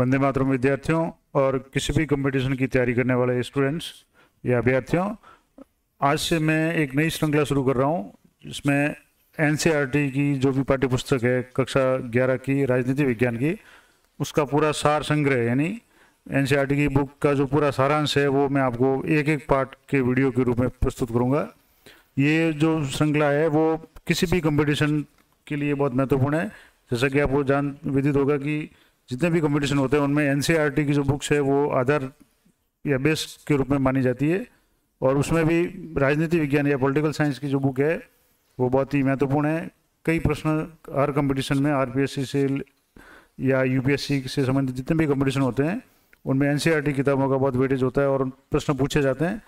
वंदे मातरम विद्यार्थियों और किसी भी कंपटीशन की तैयारी करने वाले स्टूडेंट्स या अभ्यर्थियों आज से मैं एक नई श्रृंखला शुरू कर रहा हूँ जिसमें एन e की जो भी पाठ्य पुस्तक है कक्षा ग्यारह की राजनीति विज्ञान की उसका पूरा सार संग्रह यानी एन e की बुक का जो पूरा सारांश है वो मैं आपको एक एक पार्ट के वीडियो के रूप में प्रस्तुत करूँगा ये जो श्रृंखला है वो किसी भी कंपटीशन के लिए बहुत महत्वपूर्ण है जैसा कि आपको जान विदित होगा कि जितने भी कंपटीशन होते हैं उनमें एन e की जो बुक्स है वो आधार या बेस के रूप में मानी जाती है और उसमें भी राजनीति विज्ञान या पॉलिटिकल साइंस की जो बुक है वो बहुत ही महत्वपूर्ण है कई प्रश्न हर कंपटीशन में आर से या यू से संबंधित जितने भी कंपटीशन होते हैं उनमें एन e किताबों का बहुत वेटेज होता है और प्रश्न पूछे जाते हैं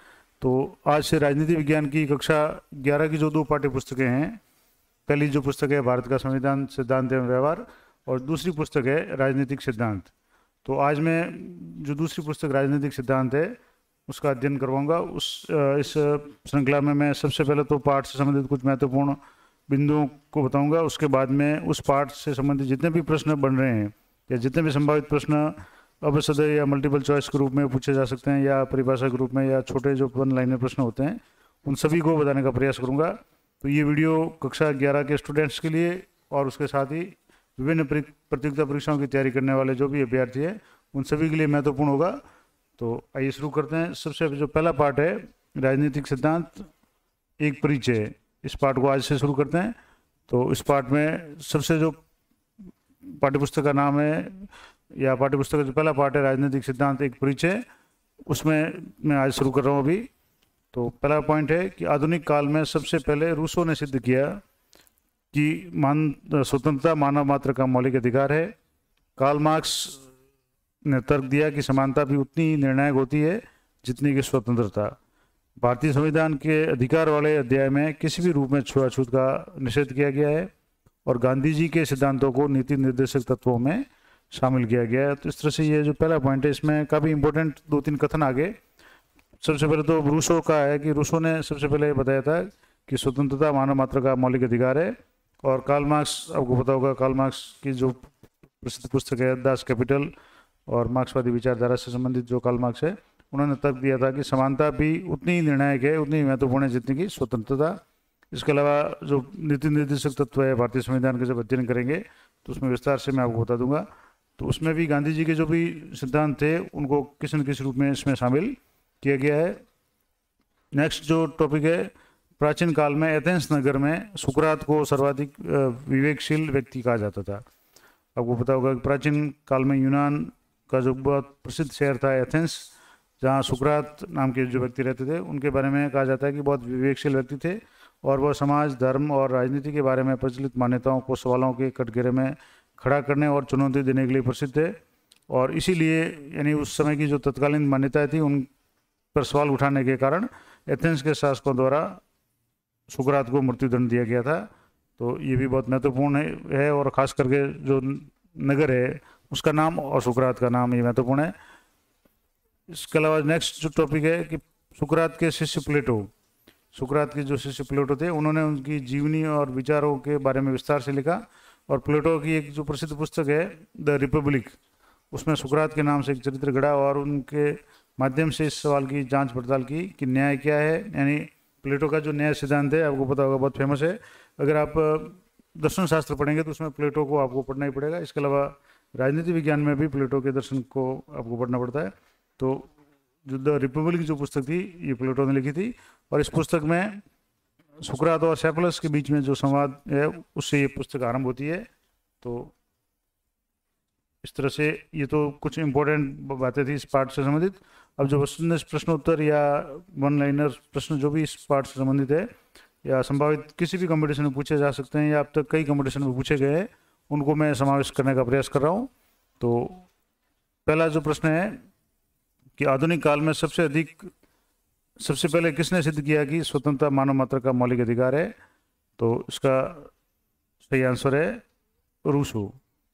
तो आज से राजनीति विज्ञान की कक्षा ग्यारह की जो दो पाठ्य पुस्तकें हैं पहली जो पुस्तक है भारत का संविधान सिद्धांत एवं व्यवहार और दूसरी पुस्तक है राजनीतिक सिद्धांत तो आज मैं जो दूसरी पुस्तक राजनीतिक सिद्धांत है उसका अध्ययन करवाऊंगा उस इस श्रृंखला में मैं सबसे पहले तो पाठ से संबंधित कुछ महत्वपूर्ण बिंदुओं को बताऊंगा उसके बाद में उस पाठ से संबंधित जितने भी प्रश्न बन रहे हैं या जितने भी संभावित प्रश्न सदर या मल्टीपल चॉइस के रूप में पूछे जा सकते हैं या परिभाषा के रूप में या छोटे जो वन लाइनर प्रश्न होते हैं उन सभी को बताने का प्रयास करूँगा तो ये वीडियो कक्षा ग्यारह के स्टूडेंट्स के लिए और उसके साथ ही विभिन्न प्रतियोगिता परीक्षाओं की तैयारी करने वाले जो भी अभ्यर्थी है उन सभी के लिए महत्वपूर्ण होगा तो आइए शुरू करते हैं सबसे जो पहला पार्ट है राजनीतिक सिद्धांत एक परिचय इस पार्ट को आज से शुरू करते हैं तो इस पार्ट में सबसे जो पाठ्यपुस्तक का नाम है या पाठ्यपुस्तक का जो पहला पार्ट है राजनीतिक सिद्धांत एक परिचय उसमें मैं आज शुरू कर रहा हूँ अभी तो पहला पॉइंट है कि आधुनिक काल में सबसे पहले रूसों ने सिद्ध किया कि मान स्वतंत्रता मानव मात्र का मौलिक अधिकार है कार्ल मार्क्स ने तर्क दिया कि समानता भी उतनी ही निर्णायक होती है जितनी कि स्वतंत्रता भारतीय संविधान के अधिकार वाले अध्याय में किसी भी रूप में छुआछूत का निषेध किया गया है और गांधी जी के सिद्धांतों को नीति निर्देशक तत्वों में शामिल किया गया है तो इस तरह से ये जो पहला पॉइंट है इसमें काफ़ी इंपॉर्टेंट दो तीन कथन आ गए सबसे पहले तो रूसो का है कि रूसो ने सबसे पहले बताया था कि स्वतंत्रता मानव मात्र का मौलिक अधिकार है और कार्ल मार्क्स आपको पता होगा कार्ल मार्क्स की जो प्रसिद्ध पुस्तक है दास कैपिटल और मार्क्सवादी विचारधारा से संबंधित जो कार्ल मार्क्स है उन्होंने तब दिया था कि समानता भी उतनी ही निर्णायक है उतनी ही महत्वपूर्ण है जितनी की स्वतंत्रता इसके अलावा जो नीति निर्देशक तत्व है भारतीय संविधान के जब अध्ययन करेंगे तो उसमें विस्तार से मैं आपको बता दूंगा तो उसमें भी गांधी जी के जो भी सिद्धांत थे उनको किसी न किसी रूप में इसमें शामिल किया गया है नेक्स्ट जो टॉपिक है प्राचीन काल में एथेंस नगर में सुकरात को सर्वाधिक विवेकशील व्यक्ति कहा जाता था आपको पता होगा कि प्राचीन काल में यूनान का जो बहुत प्रसिद्ध शहर था एथेंस जहाँ सुकरात नाम के जो व्यक्ति रहते थे उनके बारे में कहा जाता है कि बहुत विवेकशील व्यक्ति थे और वह समाज धर्म और राजनीति के बारे में प्रचलित मान्यताओं को सवालों के कटघरे में खड़ा करने और चुनौती देने के लिए प्रसिद्ध थे और इसीलिए यानी उस समय की जो तत्कालीन मान्यताएँ थी उन पर सवाल उठाने के कारण एथेंस के शासकों द्वारा सुकरात को मृत्युदंड दिया गया था तो ये भी बहुत महत्वपूर्ण है, और ख़ास करके जो नगर है उसका नाम और सुकरात का नाम ये महत्वपूर्ण है इसके अलावा नेक्स्ट जो टॉपिक है कि सुकरात के शिष्य प्लेटो सुकरात के जो शिष्य प्लेटो थे उन्होंने उनकी जीवनी और विचारों के बारे में विस्तार से लिखा और प्लेटो की एक जो प्रसिद्ध पुस्तक है द रिपब्लिक उसमें सुकरात के नाम से एक चरित्र गढ़ा और उनके माध्यम से इस सवाल की जांच पड़ताल की कि न्याय क्या है यानी प्लेटो का जो नया सिद्धांत है आपको पता होगा बहुत फेमस है अगर आप दर्शन शास्त्र पढ़ेंगे तो उसमें प्लेटो को आपको पढ़ना ही पड़ेगा इसके अलावा राजनीति विज्ञान में भी प्लेटो के दर्शन को आपको पढ़ना पड़ता है तो जो द रिपब्लिक जो पुस्तक थी ये प्लेटो ने लिखी थी और इस पुस्तक में सुकरात और सेपलस के बीच में जो संवाद है उससे ये पुस्तक आरंभ होती है तो तरह से ये तो कुछ इम्पोर्टेंट बातें थी इस पार्ट से संबंधित अब जो प्रश्न उत्तर या वन लाइनर प्रश्न जो भी इस पार्ट से संबंधित है या संभावित किसी भी कंपटीशन में पूछे जा सकते हैं या अब तक कई कंपटीशन में पूछे गए हैं उनको मैं समावेश करने का प्रयास कर रहा हूँ तो पहला जो प्रश्न है कि आधुनिक काल में सबसे अधिक सबसे पहले किसने सिद्ध किया कि स्वतंत्रता मानव मात्र का मौलिक अधिकार है तो इसका सही आंसर है रूसू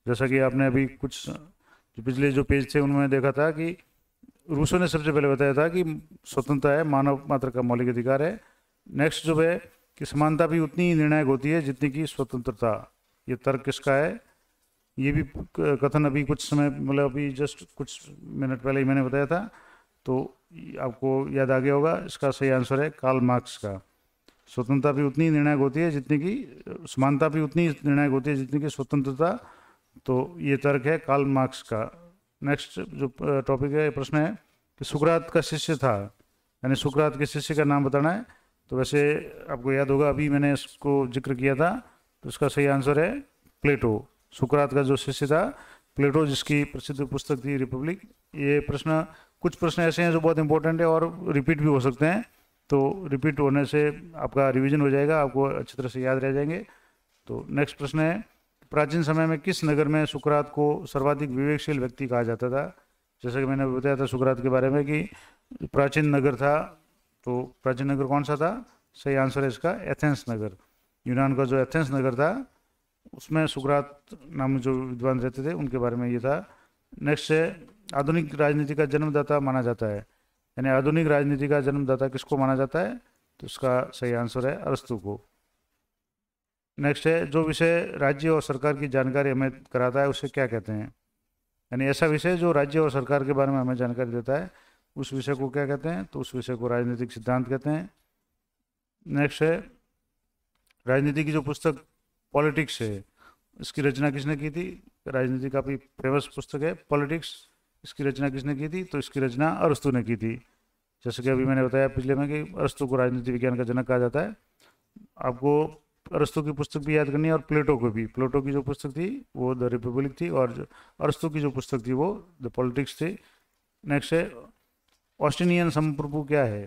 जैसा कि आपने अभी कुछ जो पिछले जो पेज थे उनमें देखा था कि रूसो ने सबसे पहले बताया था कि स्वतंत्रता है मानव मात्र का मौलिक अधिकार है नेक्स्ट जो है कि समानता भी उतनी ही निर्णायक होती है जितनी की स्वतंत्रता ये तर्क किसका है ये भी कथन अभी कुछ समय मतलब अभी जस्ट कुछ मिनट पहले ही मैंने बताया था तो आपको याद आ गया होगा इसका सही आंसर है कार्ल मार्क्स का स्वतंत्रता भी उतनी निर्णायक होती है जितनी की समानता भी उतनी निर्णायक होती है जितनी की स्वतंत्रता तो ये तर्क है काल मार्क्स का नेक्स्ट जो टॉपिक है प्रश्न है कि सुकरात का शिष्य था यानी सुकरात के शिष्य का नाम बताना है तो वैसे आपको याद होगा अभी मैंने इसको जिक्र किया था तो इसका सही आंसर है प्लेटो सुकरात का जो शिष्य था प्लेटो जिसकी प्रसिद्ध पुस्तक थी रिपब्लिक ये प्रश्न कुछ प्रश्न ऐसे हैं जो बहुत इंपॉर्टेंट है और रिपीट भी हो सकते हैं तो रिपीट होने से आपका रिवीजन हो जाएगा आपको अच्छी तरह से याद रह जाएंगे तो नेक्स्ट प्रश्न है प्राचीन समय में किस नगर में सुकरात को सर्वाधिक विवेकशील व्यक्ति कहा जाता था जैसा कि मैंने बताया था सुकरात के बारे में कि प्राचीन नगर था तो प्राचीन नगर कौन सा था सही आंसर है इसका एथेंस नगर यूनान का जो एथेंस नगर था उसमें सुकरात नाम जो विद्वान रहते थे उनके बारे में ये था नेक्स्ट है आधुनिक राजनीति का जन्मदाता माना जाता है यानी आधुनिक राजनीति का जन्मदाता किसको माना जाता है तो उसका सही आंसर है अरस्तु को नेक्स्ट है जो विषय राज्य और सरकार की जानकारी हमें कराता है उसे क्या कहते हैं यानी ऐसा विषय जो राज्य और सरकार के बारे में हमें जानकारी देता है उस विषय को क्या कहते हैं तो उस विषय को राजनीतिक सिद्धांत कहते हैं नेक्स्ट है राजनीति की जो पुस्तक पॉलिटिक्स है इसकी रचना किसने की थी राजनीति काफ़ी फेमस पुस्तक है पॉलिटिक्स इसकी रचना किसने की थी तो इसकी रचना अरस्तु ने की थी जैसे कि अभी मैंने बताया पिछले में कि अरस्तु को राजनीति विज्ञान का जनक कहा जाता है आपको अरस्तु की पुस्तक भी याद करनी है और प्लेटो को भी प्लेटो की जो पुस्तक थी वो द रिपब्लिक थी और अरस्तु की जो पुस्तक थी वो द पॉलिटिक्स थी नेक्स्ट है ऑस्ट्रेलियन संप्रभु क्या है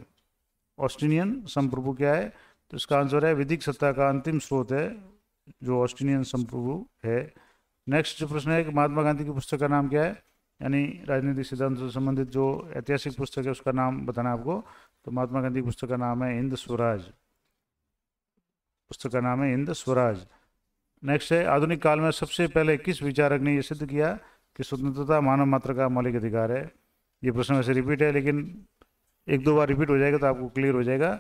ऑस्ट्रेलियन संप्रभु क्या है तो इसका आंसर है विधिक सत्ता का अंतिम स्रोत है जो ऑस्ट्रेलियन संप्रभु है नेक्स्ट जो प्रश्न है कि महात्मा गांधी की पुस्तक का नाम क्या है यानी राजनीतिक सिद्धांत से संबंधित जो ऐतिहासिक पुस्तक है उसका नाम बताना है आपको तो महात्मा गांधी की पुस्तक का नाम है हिंद स्वराज पुस्तक का नाम है हिंद स्वराज नेक्स्ट है आधुनिक काल में सबसे पहले किस विचारक ने यह सिद्ध किया कि स्वतंत्रता मानव मात्र का मौलिक अधिकार है ये प्रश्न वैसे रिपीट है लेकिन एक दो बार रिपीट हो जाएगा तो आपको क्लियर हो जाएगा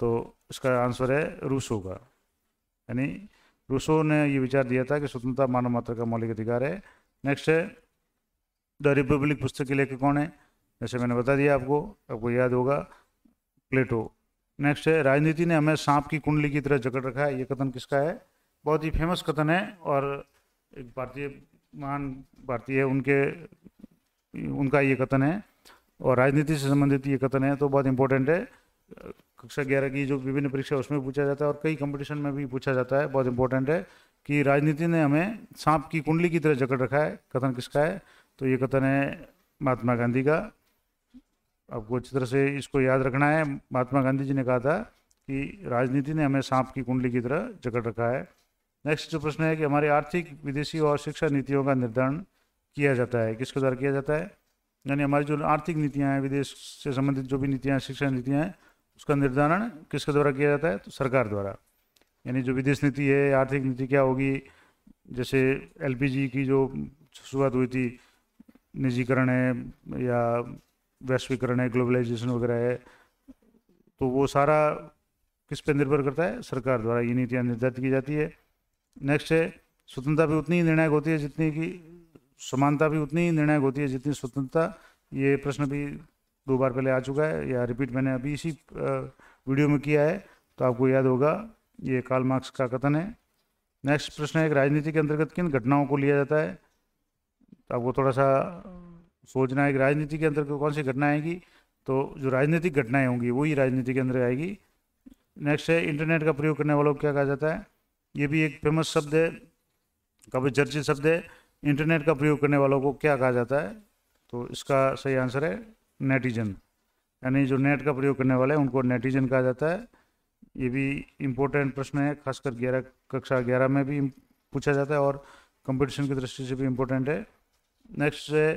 तो इसका आंसर है रूसो का यानी रूसो ने ये विचार दिया था कि स्वतंत्रता मानव मात्र का मौलिक अधिकार है नेक्स्ट है द रिपब्लिक पुस्तक के लेखक कौन है जैसे मैंने बता दिया आपको आपको याद होगा प्लेटो नेक्स्ट है राजनीति ने हमें सांप की कुंडली की तरह जकड़ रखा है ये कथन किसका है बहुत ही फेमस कथन है और एक भारतीय महान भारतीय उनके उनका ये कथन है और राजनीति से संबंधित ये कथन है तो बहुत इंपॉर्टेंट है कक्षा ग्यारह की जो विभिन्न परीक्षा उसमें पूछा जाता है और कई कंपटीशन में भी पूछा जाता है बहुत इंपॉर्टेंट है कि राजनीति ने हमें सांप की कुंडली की तरह जकड़ रखा है कथन किसका है तो ये कथन है महात्मा गांधी का आपको अच्छी तरह से इसको याद रखना है महात्मा गांधी जी ने कहा था कि राजनीति ने हमें सांप की कुंडली की तरह जकड़ रखा है नेक्स्ट जो प्रश्न है कि हमारी आर्थिक विदेशी और शिक्षा नीतियों का निर्धारण किया जाता है किसके द्वारा किया जाता है यानी हमारी जो आर्थिक नीतियाँ हैं विदेश से संबंधित जो भी नीतियाँ शिक्षा नीतियाँ हैं उसका निर्धारण किसके द्वारा किया जाता है तो सरकार द्वारा यानी जो विदेश नीति है आर्थिक नीति क्या होगी जैसे एलपीजी की जो शुरुआत हुई थी निजीकरण है या वैश्वीकरण है ग्लोबलाइजेशन वगैरह है तो वो सारा किस पर निर्भर करता है सरकार द्वारा ये नीतियाँ निर्धारित की जाती है नेक्स्ट है स्वतंत्रता भी उतनी ही निर्णायक होती है जितनी की समानता भी उतनी ही निर्णायक होती है जितनी स्वतंत्रता ये प्रश्न भी दो बार पहले आ चुका है या रिपीट मैंने अभी इसी वीडियो में किया है तो आपको याद होगा ये काल मार्क्स का कथन है नेक्स्ट प्रश्न है कि राजनीति के अंतर्गत किन घटनाओं को लिया जाता है तो आपको थोड़ा सा सोचना है कि राजनीति के अंदर कौन सी घटना आएगी तो जो राजनीतिक घटनाएं होंगी वही राजनीति के अंदर आएगी नेक्स्ट है इंटरनेट का प्रयोग करने वालों को क्या कहा जाता है ये भी एक फेमस शब्द है काफ़ी चर्चित शब्द है इंटरनेट का प्रयोग करने वालों को क्या कहा जाता है तो इसका सही आंसर है नेटिजन यानी जो नेट का प्रयोग करने वाले हैं उनको नेटिजन कहा जाता है ये भी इम्पोर्टेंट प्रश्न है खासकर ग्यारह कक्षा ग्यारह में भी पूछा जाता है और कंपटीशन की दृष्टि से भी इम्पोर्टेंट है नेक्स्ट है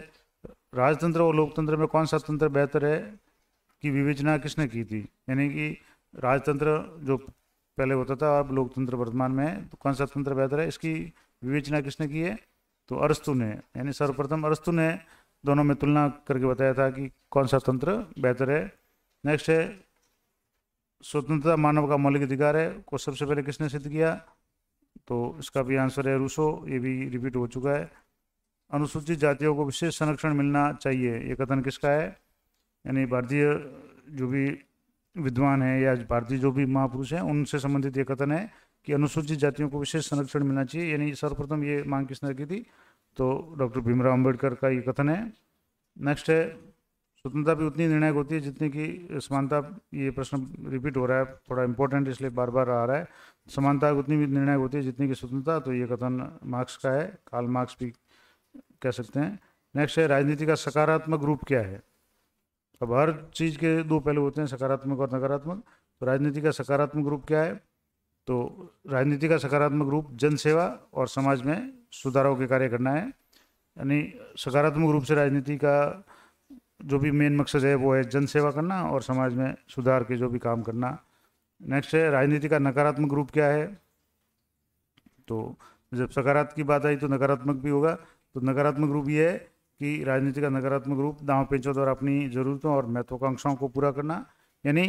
राजतंत्र और लोकतंत्र में कौन सा तंत्र बेहतर है की विवेचना किसने की थी यानी कि राजतंत्र जो पहले होता था अब लोकतंत्र वर्तमान में है तो कौन सा तंत्र बेहतर है इसकी विवेचना किसने की है तो अरस्तु ने यानी सर्वप्रथम अरस्तु ने दोनों में तुलना करके बताया था कि कौन सा तंत्र बेहतर है नेक्स्ट है स्वतंत्रता मानव का मौलिक अधिकार है को सबसे पहले किसने सिद्ध किया तो इसका भी आंसर है रूसो ये भी रिपीट हो चुका है अनुसूचित जातियों को विशेष संरक्षण मिलना चाहिए ये कथन किसका है यानी भारतीय जो भी विद्वान है या भारतीय जो भी महापुरुष हैं उनसे संबंधित ये कथन है कि अनुसूचित जातियों को विशेष संरक्षण मिलना चाहिए यानी सर्वप्रथम ये मांग किसने रखी थी तो डॉक्टर भीमराव अम्बेडकर का ये कथन है नेक्स्ट है स्वतंत्रता भी उतनी निर्णायक होती है जितनी कि समानता ये प्रश्न रिपीट हो रहा है थोड़ा इंपॉर्टेंट इसलिए बार बार आ रहा है समानता उतनी भी निर्णायक होती है जितनी कि स्वतंत्रता तो ये कथन मार्क्स का है काल मार्क्स भी कह सकते हैं नेक्स्ट है राजनीति का सकारात्मक रूप क्या है अब हर चीज़ के दो पहलू होते हैं सकारात्मक और नकारात्मक तो राजनीति का सकारात्मक रूप क्या है तो राजनीति का सकारात्मक रूप जनसेवा और समाज में सुधारों के कार्य करना है यानी सकारात्मक रूप से राजनीति का जो भी मेन मकसद है वो है जनसेवा करना और समाज में सुधार के जो भी काम करना नेक्स्ट है राजनीति का नकारात्मक रूप क्या है तो जब सकारात्मक की बात आई तो नकारात्मक भी होगा तो नकारात्मक रूप ये है कि राजनीति का नकारात्मक रूप दाव पेंचों द्वारा अपनी जरूरतों और महत्वाकांक्षाओं को पूरा करना यानी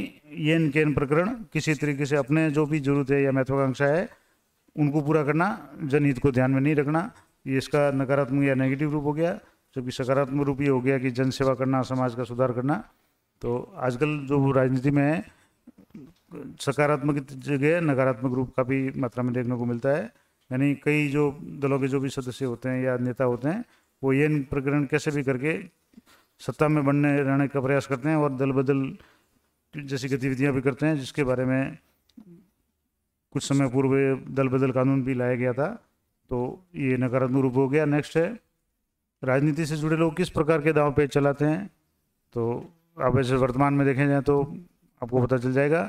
ये केन प्रकरण किसी तरीके से अपने जो भी जरूरत है या महत्वाकांक्षा है उनको पूरा करना जनहित को ध्यान में नहीं रखना ये इसका नकारात्मक या नेगेटिव रूप हो गया जबकि सकारात्मक रूप ये हो गया कि जनसेवा करना समाज का सुधार करना तो आजकल जो राजनीति में है सकारात्मक जगह नकारात्मक रूप काफ़ी मात्रा में देखने को मिलता है यानी कई जो दलों के जो भी सदस्य होते हैं या नेता होते हैं वो ये प्रकरण कैसे भी करके सत्ता में बनने रहने का प्रयास करते हैं और दल बदल जैसी गतिविधियां भी करते हैं जिसके बारे में कुछ समय पूर्व दल बदल कानून भी लाया गया था तो ये नकारात्मक रूप हो गया नेक्स्ट है राजनीति से जुड़े लोग किस प्रकार के दाव पेज चलाते हैं तो आप ऐसे वर्तमान में देखें जाए तो आपको पता चल जाएगा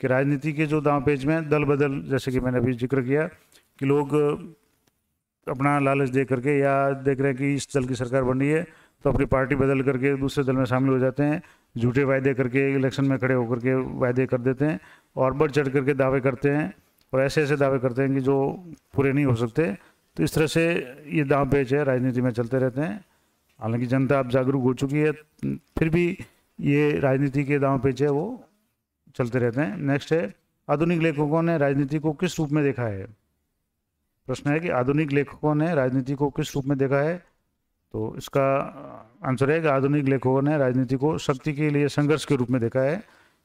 कि राजनीति के जो दाव पेज में दल बदल जैसे कि मैंने अभी जिक्र किया कि लोग अपना लालच दे करके या देख रहे हैं कि इस दल की सरकार बन रही है तो अपनी पार्टी बदल करके दूसरे दल में शामिल हो जाते हैं झूठे वायदे करके इलेक्शन में खड़े होकर के वायदे कर देते हैं और बढ़ चढ़ करके दावे करते हैं और ऐसे ऐसे दावे करते हैं कि जो पूरे नहीं हो सकते तो इस तरह से ये दाव पेच है राजनीति में चलते रहते हैं हालांकि जनता अब जागरूक हो चुकी है फिर भी ये राजनीति के दाव पेच है वो चलते रहते हैं नेक्स्ट है आधुनिक लेखकों ने राजनीति को किस रूप में देखा है प्रश्न है कि आधुनिक लेखकों ने राजनीति को किस रूप में देखा है तो इसका आंसर है कि आधुनिक लेखकों ने राजनीति को शक्ति के लिए संघर्ष के रूप में देखा है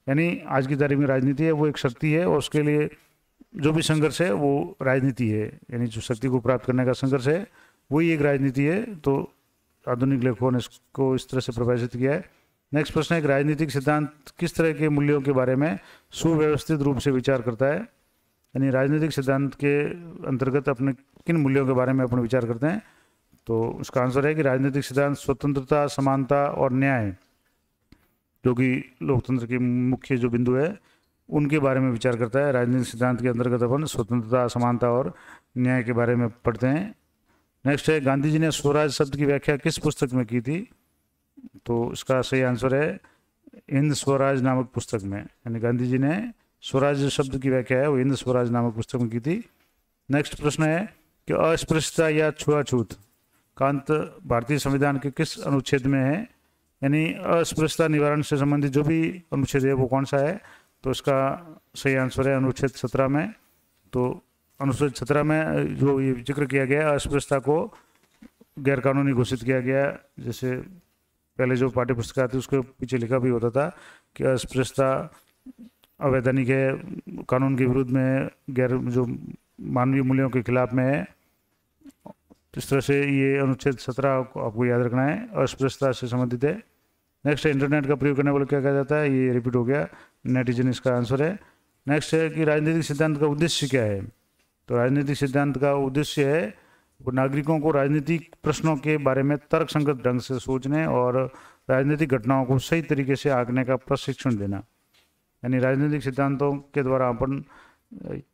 यानी आज की तारीख में राजनीति है वो एक शक्ति है और उसके लिए जो भी संघर्ष है वो राजनीति है यानी जो शक्ति को प्राप्त करने का संघर्ष है वही एक राजनीति है तो आधुनिक लेखकों ने इसको इस तरह से प्रभाषित किया है नेक्स्ट प्रश्न है कि राजनीतिक सिद्धांत किस तरह के मूल्यों के बारे में सुव्यवस्थित रूप से विचार करता है यानी राजनीतिक सिद्धांत के अंतर्गत अपने किन मूल्यों के बारे में अपन विचार करते हैं तो उसका आंसर है कि राजनीतिक सिद्धांत स्वतंत्रता समानता और न्याय जो कि लोकतंत्र के मुख्य जो बिंदु है उनके बारे में विचार करता है राजनीतिक सिद्धांत के अंतर्गत अपन स्वतंत्रता समानता और न्याय के बारे में पढ़ते हैं नेक्स्ट है गांधी जी ने स्वराज शब्द की व्याख्या किस पुस्तक में की थी तो इसका सही आंसर है हिंद स्वराज नामक पुस्तक में यानी गांधी जी ने स्वराज शब्द की व्याख्या है वो इंद्र स्वराज नामक पुस्तक में की थी नेक्स्ट प्रश्न है कि अस्पृश्यता या छुआछूत कांत भारतीय संविधान के किस अनुच्छेद में है यानी अस्पृश्यता निवारण से संबंधित जो भी अनुच्छेद है वो कौन सा है तो उसका सही आंसर है अनुच्छेद सत्रह में तो अनुच्छेद सत्रह में जो ये जिक्र किया गया अस्पृश्यता को गैरकानूनी घोषित किया गया जैसे पहले जो पाठ्य पुस्तक आती उसके पीछे लिखा भी होता था कि अस्पृश्यता अवैधानिक है कानून के विरुद्ध में गैर जो मानवीय मूल्यों के खिलाफ में है इस तरह से ये अनुच्छेद सत्रह आपको याद रखना है अस्पृश्यता से संबंधित है नेक्स्ट है इंटरनेट का प्रयोग करने वाले क्या कहा जाता है ये रिपीट हो गया नेटिजन इसका आंसर है नेक्स्ट है कि राजनीतिक सिद्धांत का उद्देश्य क्या है तो राजनीतिक सिद्धांत का उद्देश्य है वो नागरिकों को राजनीतिक प्रश्नों के बारे में तर्कसंगत ढंग से सोचने और राजनीतिक घटनाओं को सही तरीके से आंकने का प्रशिक्षण देना यानी राजनीतिक सिद्धांतों के द्वारा अपन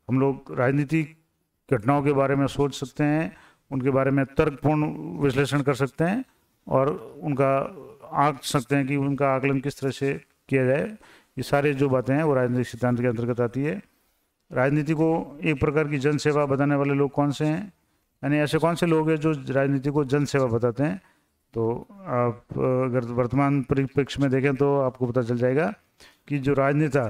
हम लोग राजनीतिक घटनाओं के बारे में सोच सकते हैं उनके बारे में तर्कपूर्ण विश्लेषण कर सकते हैं और उनका आंक सकते हैं कि उनका आकलन किस तरह से किया जाए ये सारे जो बातें हैं वो राजनीतिक सिद्धांत के अंतर्गत आती है राजनीति को एक प्रकार की जन सेवा बताने वाले लोग कौन से हैं यानी ऐसे कौन से लोग हैं जो राजनीति को जनसेवा बताते हैं तो आप अगर वर्तमान परिप्रेक्ष्य में देखें तो आपको पता चल जाएगा कि जो राजनेता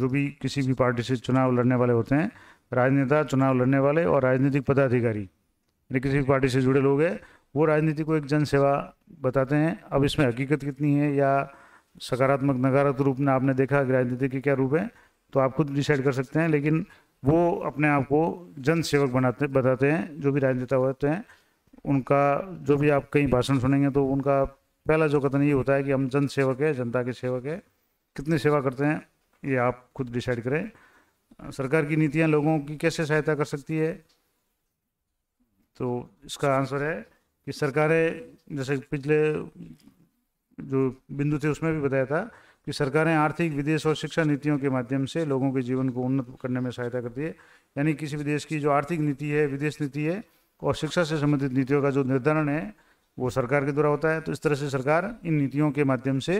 जो भी किसी भी पार्टी से चुनाव लड़ने वाले होते हैं राजनेता चुनाव लड़ने वाले और राजनीतिक पदाधिकारी यानी किसी भी पार्टी से जुड़े लोग हैं वो राजनीति को एक जनसेवा बताते हैं अब इसमें हकीकत कितनी है या सकारात्मक नकारात्मक रूप में आपने देखा कि राजनीति के क्या रूप हैं तो आप खुद डिसाइड कर सकते हैं लेकिन वो अपने आप को जन सेवक बनाते बताते हैं जो भी राजनेता होते हैं उनका जो भी आप कहीं भाषण सुनेंगे तो उनका पहला जो कथन ये होता है कि हम जन सेवक है जनता के सेवक है कितनी सेवा करते हैं ये आप खुद डिसाइड करें सरकार की नीतियाँ लोगों की कैसे सहायता कर सकती है तो इसका आंसर है कि सरकारें जैसे पिछले जो बिंदु थे उसमें भी बताया था कि सरकारें आर्थिक विदेश और शिक्षा नीतियों के माध्यम से लोगों के जीवन को उन्नत करने में सहायता करती है यानी किसी भी देश की जो आर्थिक नीति है विदेश नीति है और शिक्षा से संबंधित नीतियों का जो निर्धारण है वो सरकार के द्वारा होता है तो इस तरह से सरकार इन नीतियों के माध्यम से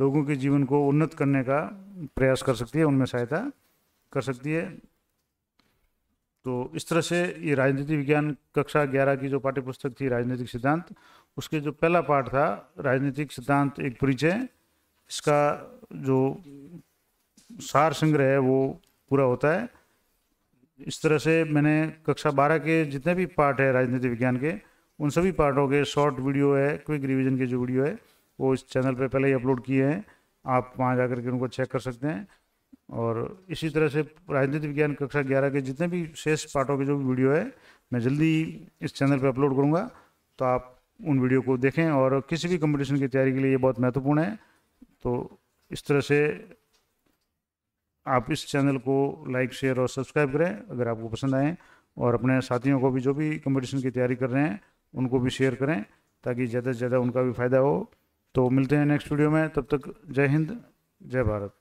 लोगों के जीवन को उन्नत करने का प्रयास कर सकती है उनमें सहायता कर सकती है तो इस तरह से ये राजनीति विज्ञान कक्षा ग्यारह की जो पाठ्यपुस्तक थी राजनीतिक सिद्धांत उसके जो पहला पाठ था राजनीतिक सिद्धांत एक परिचय इसका जो सार संग्रह है वो पूरा होता है इस तरह से मैंने कक्षा बारह के जितने भी पाठ है राजनीति विज्ञान के उन सभी पार्टों के शॉर्ट वीडियो है क्विक रिविजन के जो वीडियो है वो इस चैनल पे पहले ही अपलोड किए हैं आप वहाँ जा करके उनको चेक कर सकते हैं और इसी तरह से राजनीति विज्ञान कक्षा ग्यारह के जितने भी शेष पार्टों के जो वीडियो है मैं जल्दी इस चैनल पर अपलोड करूँगा तो आप उन वीडियो को देखें और किसी भी कंपटीशन की तैयारी के लिए ये बहुत महत्वपूर्ण है तो इस तरह से आप इस चैनल को लाइक शेयर और सब्सक्राइब करें अगर आपको पसंद आए और अपने साथियों को भी जो भी कंपटीशन की तैयारी कर रहे हैं उनको भी शेयर करें ताकि ज़्यादा से ज़्यादा उनका भी फ़ायदा हो तो मिलते हैं नेक्स्ट वीडियो में तब तक जय हिंद जय भारत